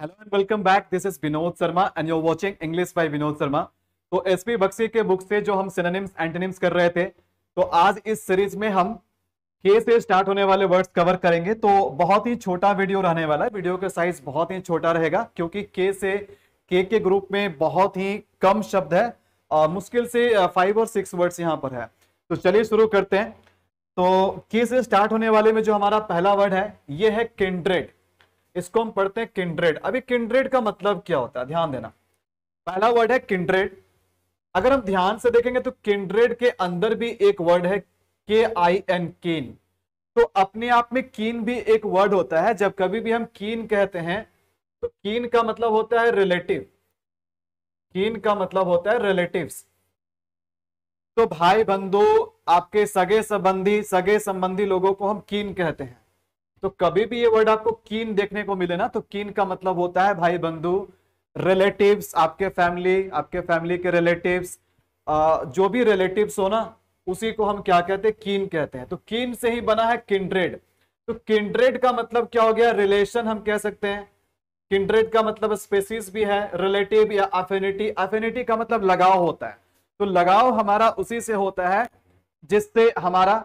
hello and welcome back this is Vinod Sharma and you're watching English by Vinod Sharma तो S P Bakshi के book से जो हम सिनेम्स एंटेनिम्स कर रहे थे तो आज इस सीरीज में हम के से स्टार्ट होने वाले वर्ड्स कवर करेंगे तो बहुत ही छोटा वीडियो रहने वाला है वीडियो का साइज बहुत ही छोटा रहेगा क्योंकि के से के के ग्रुप में बहुत ही कम शब्द है और मुश्किल से फाइव और सिक्स वर्ड्स यहाँ पर है तो चलिए शुरू करते हैं तो के से स्टार्ट होने वाले में जो हमारा पहला वर्ड है ये है किंड्रेड इसको हम पढ़ते हैं किंड्रेड अभी किंड्रेड का मतलब क्या होता है ध्यान देना पहला वर्ड है किंड्रेड अगर हम ध्यान से देखेंगे तो किंड्रेड के अंदर भी एक वर्ड है के आई एन कीन तो अपने आप में कीन भी एक वर्ड होता है जब कभी भी हम कीन कहते हैं तो कीन का मतलब होता है रिलेटिव कीन का मतलब होता है रिलेटिव्स तो भाई बंधु आपके सगे संबंधी सगे संबंधी लोगों को हम कीन कहते हैं तो कभी भी ये वर्ड आपको कीन देखने को मिले ना तो कीन का मतलब होता है भाई बंधु रिलेटिव्स आपके फैमिली आपके फैमिली के रिलेटिव्स जो भी रिलेटिव्स हो ना उसी को हम क्या कहते हैं कीन कहते हैं तो कीन से ही बना है किंड्रेड तो किंड्रेड का मतलब क्या हो गया रिलेशन हम कह सकते हैं किंड्रेड का मतलब स्पेसिस भी है रिलेटिव या अफेनिटी अफेनिटी का मतलब लगाव होता है तो लगाव हमारा उसी से होता है जिससे हमारा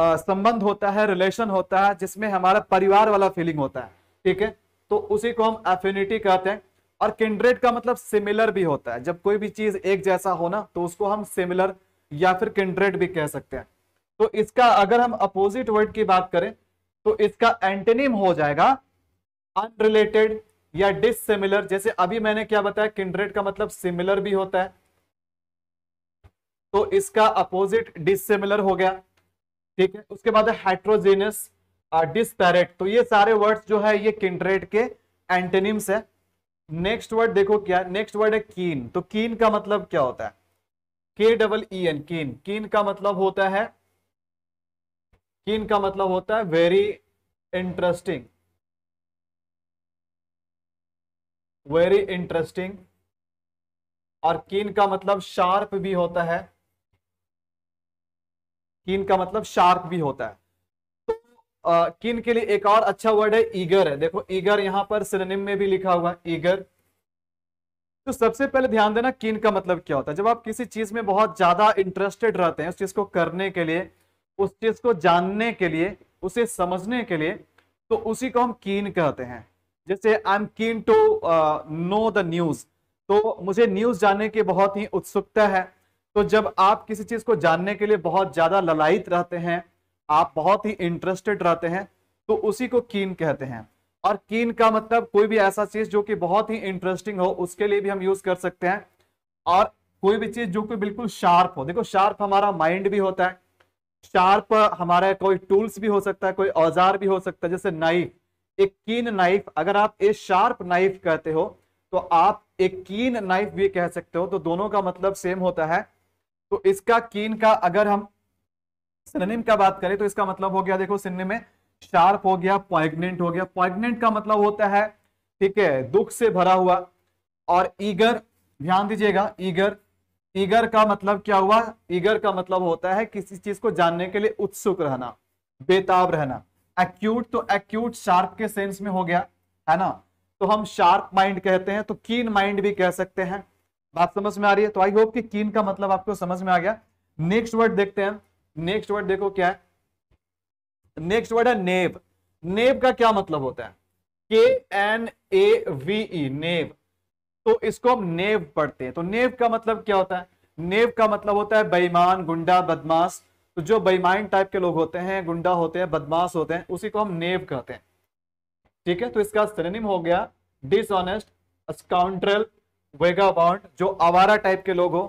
संबंध होता है रिलेशन होता है जिसमें हमारा परिवार वाला फीलिंग होता है ठीक है तो उसी को हम एफिनिटी कहते हैं और किंड्रेड का मतलब सिमिलर भी होता है जब कोई भी चीज एक जैसा हो ना तो उसको हम सिमिलर या फिर किंड्रेड भी कह सकते हैं तो इसका अगर हम अपोजिट वर्ड की बात करें तो इसका एंटेनिम हो जाएगा अनरिलेटेड या डिसिमिलर जैसे अभी मैंने क्या बताया किंड्रेड का मतलब सिमिलर भी होता है तो इसका अपोजिट डिसिमिलर हो गया ठीक है उसके बाद हाइड्रोजेनस डिस्पैरेट uh, तो ये सारे वर्ड्स जो है ये किंड्रेट के एंटेनिम्स है नेक्स्ट वर्ड देखो क्या नेक्स्ट वर्ड है कीन तो कीन का मतलब क्या होता है के डबल ई एन कीन कीन का मतलब होता है कीन का मतलब होता है वेरी इंटरेस्टिंग वेरी इंटरेस्टिंग और कीन का मतलब शार्प भी होता है कीन का मतलब शार्प भी होता है तो आ, कीन के लिए एक और अच्छा वर्ड है ईगर है देखो ईगर यहां पर सिनेम में भी लिखा हुआ है ईगर तो सबसे पहले ध्यान देना कीन का मतलब क्या होता है जब आप किसी चीज में बहुत ज्यादा इंटरेस्टेड रहते हैं उस चीज को करने के लिए उस चीज को जानने के लिए उसे समझने के लिए तो उसी को हम कीन कहते हैं जैसे I am keen to know the news तो मुझे न्यूज जानने की बहुत ही उत्सुकता है तो जब आप किसी चीज को जानने के लिए बहुत ज्यादा ललायित रहते हैं आप बहुत ही इंटरेस्टेड रहते हैं तो उसी को कीन कहते हैं और कीन का मतलब कोई भी ऐसा चीज जो कि बहुत ही इंटरेस्टिंग हो उसके लिए भी हम यूज कर सकते हैं और कोई भी चीज जो कि बिल्कुल शार्प हो देखो शार्प हमारा माइंड भी होता है शार्प हमारा कोई टूल्स भी हो सकता है कोई औजार भी हो सकता है जैसे नाइफ एक कीन नाइफ अगर आप ए शार्प नाइफ कहते हो तो आप एक कीन नाइफ भी कह सकते हो तो दोनों का मतलब सेम होता है तो इसका कीन का अगर हम सिनेम का बात करें तो इसका मतलब हो गया देखो सिन्ने में शार्प हो गया पॉइग्नेंट हो गया पॉइग्नेंट का मतलब होता है ठीक है दुख से भरा हुआ और ईगर ध्यान दीजिएगा ईगर ईगर का मतलब क्या हुआ ईगर का मतलब होता है किसी चीज को जानने के लिए उत्सुक रहना बेताब रहना एक्यूट तो एक्यूट शार्प के सेंस में हो गया है ना तो हम शार्प माइंड कहते हैं तो कीन माइंड भी कह सकते हैं बात समझ में आ रही है तो आई होप कि कीन का मतलब आपको समझ में आ गया नेक्स्ट वर्ड देखते हैं नेक्स्ट वर्ड देखो क्या है नेक्स्ट वर्ड है नेब नेब का क्या मतलब होता है K N A V E नेब तो इसको हम नेब पढ़ते हैं तो नेब का मतलब क्या होता है नेब का मतलब होता है बेईमान गुंडा बदमाश तो जो बेईमान टाइप के लोग होते हैं गुंडा होते हैं बदमाश होते हैं उसी को हम नेब कहते हैं ठीक है तो इसका सरनिम हो गया डिसऑनेस्ट स्काउंट्रल वेगा बॉन्ड जो आवारा टाइप के लोग हो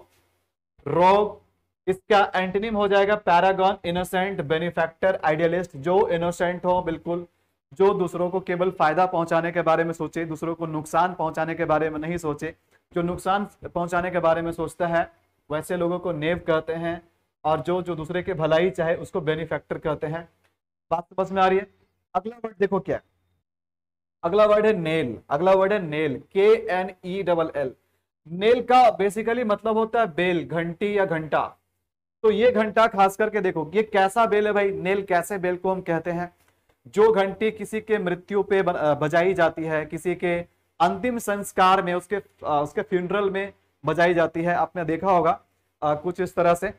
रोग इसका एंटनिम हो जाएगा पैरागॉन इनोसेंट बेनिफैक्टर आइडियलिस्ट जो इनोसेंट हो बिल्कुल जो दूसरों को केवल फायदा पहुंचाने के बारे में सोचे दूसरों को नुकसान पहुंचाने के बारे में नहीं सोचे जो नुकसान पहुंचाने के बारे में सोचता है वैसे लोगों को नेव कहते हैं और जो जो दूसरे के भलाई चाहे उसको बेनिफैक्टर कहते हैं बात समझ में आ रही है अगला वर्ड देखो क्या है अगला वर्ड है नेल अगला वर्ड है नेल के N E double L nail का बेसिकली मतलब होता है बेल घंटी या घंटा तो ये घंटा खास करके देखो ये कैसा बेल है भाई नेल कैसे बेल को हम कहते हैं जो घंटी किसी के मृत्यु पे बजाई जाती है किसी के अंतिम संस्कार में उसके उसके फ्यूनरल में बजाई जाती है आपने देखा होगा कुछ इस तरह से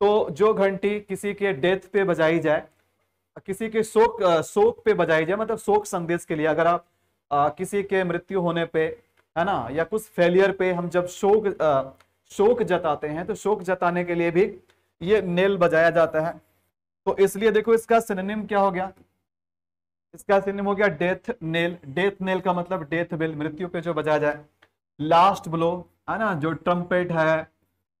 तो जो घंटी किसी के डेथ पे बजाई जाए किसी के शोक शोक पे बजाई जाए मतलब शोक संदेश के लिए अगर आप आ, किसी के मृत्यु होने पे है ना या कुछ फेलियर पे हम जब शोक आ, शोक जताते हैं तो शोक जताने के लिए भी ये नेल बजाया जाता है तो इसलिए देखो इसका सिनेम क्या हो गया इसका सिनेम हो गया डेथ नेल डेथ नेल का मतलब डेथ बेल मृत्यु पे जो बजाया जाए लास्ट ब्लो है ना जो ट्रम्पेट है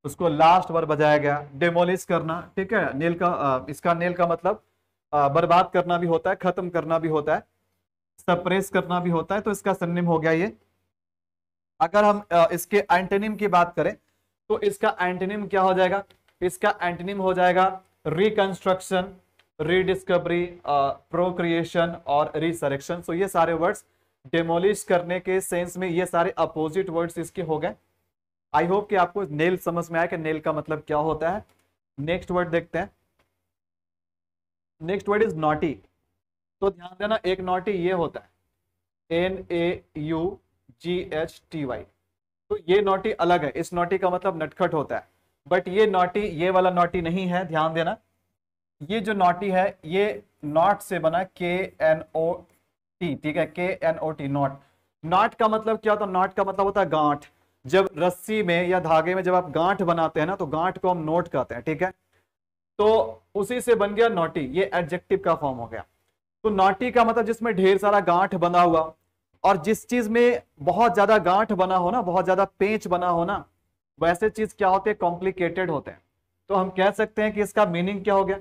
उसको लास्ट बार बजाया गया डेमोलिश करना ठीक है नेल का इसका नेल का मतलब बर्बाद करना भी होता है खत्म करना भी होता है सप्रेस करना भी होता है तो इसका सन्निम हो गया ये अगर हम इसके एंटेनिम की बात करें तो इसका एंटेनिम क्या हो जाएगा इसका एंटेनिम हो जाएगा रिकंस्ट्रक्शन रीडिस्कवरी प्रोक्रिएशन और रिसरेक्शन सो ये सारे वर्ड्स डेमोलिश करने के सेंस में ये सारे अपोजिट वर्ड्स इसके हो गए आई होप कि आपको नेल समझ में आया कि नेल का मतलब क्या होता है नेक्स्ट वर्ड देखते हैं नेक्स्ट वर्ड इज नॉटी तो ध्यान देना एक नॉटी ये होता है N A U G H T Y तो ये नॉटी अलग है इस नॉटी का मतलब नटखट होता है बट ये नॉटी ये वाला नॉटी नहीं है ध्यान देना ये जो नॉटी है ये नॉट से बना के एन ओ टी ठीक है K N O T knot knot का मतलब क्या होता है नॉट का मतलब होता है गांठ जब रस्सी में या धागे में जब आप गांठ बनाते हैं ना तो गांठ को हम नोट कहते हैं ठीक है तो उसी से बन गया नोटी ये एडजेक्टिव का फॉर्म हो गया तो नोटी का मतलब जिसमें ढेर सारा गांठ बना हुआ और जिस चीज में बहुत ज्यादा गांठ बना हो ना बहुत ज्यादा पेच बना हो ना वैसे चीज क्या होते हैं कॉम्प्लिकेटेड होते हैं तो हम कह सकते हैं कि इसका मीनिंग क्या हो गया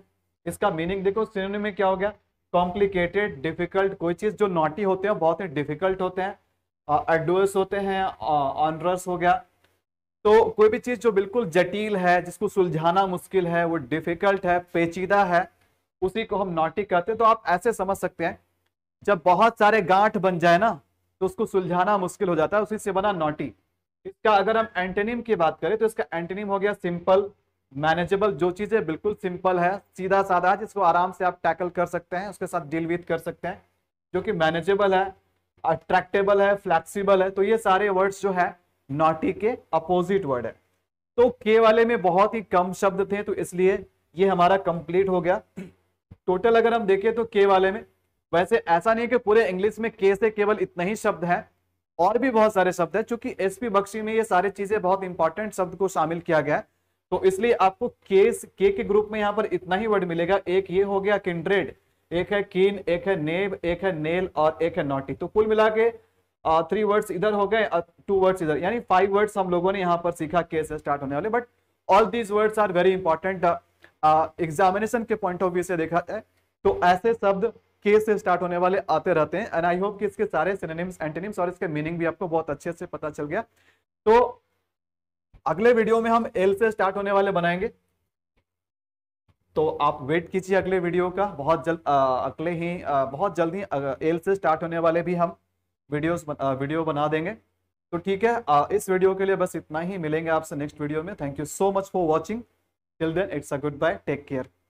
इसका मीनिंग देखो सिनोनिम में क्या हो गया कॉम्प्लिकेटेड डिफिकल्ट कोई चीज जो नोटी होते हैं बहुत ही डिफिकल्ट होते हैं एडवर्स होते हैं ऑनरस हो गया तो कोई भी चीज जो बिल्कुल जटिल है जिसको सुलझाना मुश्किल है वो डिफिकल्ट है पेचीदा है उसी को हम नॉटिक कहते हैं तो आप ऐसे समझ सकते हैं जब बहुत सारे गांठ बन जाए ना तो उसको सुलझाना मुश्किल हो जाता है उसी से बना नॉटी इसका अगर हम एंटेनिम की बात करें तो इसका एंटेनिम हो गया सिंपल मैनेजेबल जो चीजें बिल्कुल सिंपल है सीधा साधा है जिसको आराम से आप टैकल कर सकते हैं उसके साथ डील विथ कर सकते हैं जो कि मैनेजेबल है अट्रैक्टेबल है फ्लैक्सीबल है तो ये सारे वर्ड्स जो है नॉटी के अपोजिट वर्ड है तो के वाले में बहुत ही कम शब्द थे तो इसलिए ये हमारा कंप्लीट हो गया टोटल अगर हम देखें तो के वाले में वैसे ऐसा नहीं है कि पूरे इंग्लिश में के से केवल इतना ही शब्द है और भी बहुत सारे शब्द है चूंकि एस पी बख्शी में ये सारी चीजें बहुत इंपॉर्टेंट शब्द को शामिल किया गया है तो इसलिए आपको केस के के ग्रुप में यहाँ पर इतना ही वर्ड मिलेगा एक ये हो गया किंड्रेड एक है कीन एक है नेब एक है नेल और एक है नॉटी तो कुल मिला के थ्री वर्ड्स इधर हो गए टू वर्ड्स इधर यानी फाइव वर्ड्स हम लोगों ने यहाँ पर सीखा से स्टार्ट होने वाले but all these words are very important examination के पॉइंट ऑफ व्यू से देखा है तो ऐसे शब्द के से स्टार्ट होने वाले आते रहते हैं एंड आई होप कि इसके सारे सिनेनिम्स एंटेनिम्स और इसके मीनिंग भी आपको बहुत अच्छे से पता चल गया तो अगले वीडियो में हम एल से स्टार्ट होने वाले बनाएंगे तो आप वेट कीजिए अगले वीडियो का बहुत जल्द अगले ही आ, बहुत जल्द ही एल से स्टार्ट होने वाले भी हम वीडियोस वीडियो बना देंगे तो ठीक है आ, इस वीडियो के लिए बस इतना ही मिलेंगे आपसे नेक्स्ट वीडियो में thank you so much for watching till then it's a goodbye take care